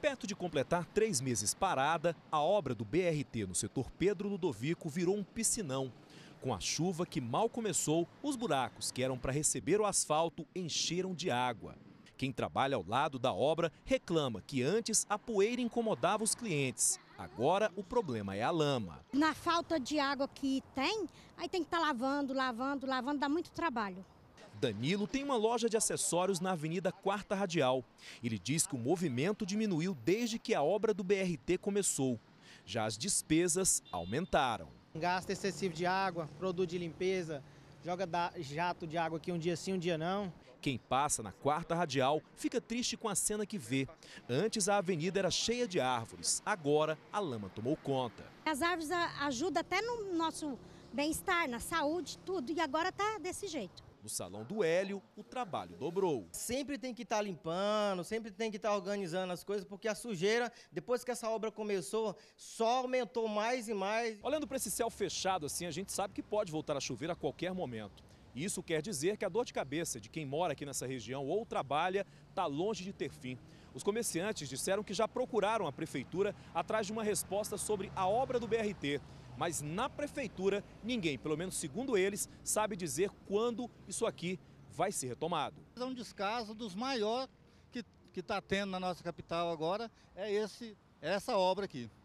Perto de completar três meses parada, a obra do BRT no setor Pedro Ludovico virou um piscinão. Com a chuva que mal começou, os buracos que eram para receber o asfalto encheram de água. Quem trabalha ao lado da obra reclama que antes a poeira incomodava os clientes. Agora o problema é a lama. Na falta de água que tem, aí tem que estar tá lavando, lavando, lavando, dá muito trabalho. Danilo tem uma loja de acessórios na Avenida Quarta Radial. Ele diz que o movimento diminuiu desde que a obra do BRT começou. Já as despesas aumentaram. Gasto excessivo de água, produto de limpeza, joga jato de água aqui um dia sim, um dia não. Quem passa na quarta radial fica triste com a cena que vê. Antes a avenida era cheia de árvores, agora a lama tomou conta. As árvores ajudam até no nosso bem-estar, na saúde, tudo, e agora está desse jeito. No salão do Hélio, o trabalho dobrou. Sempre tem que estar tá limpando, sempre tem que estar tá organizando as coisas, porque a sujeira, depois que essa obra começou, só aumentou mais e mais. Olhando para esse céu fechado assim, a gente sabe que pode voltar a chover a qualquer momento. Isso quer dizer que a dor de cabeça de quem mora aqui nessa região ou trabalha está longe de ter fim. Os comerciantes disseram que já procuraram a prefeitura atrás de uma resposta sobre a obra do BRT. Mas na prefeitura, ninguém, pelo menos segundo eles, sabe dizer quando isso aqui vai ser retomado. É um descaso dos maiores que está tendo na nossa capital agora, é esse, essa obra aqui.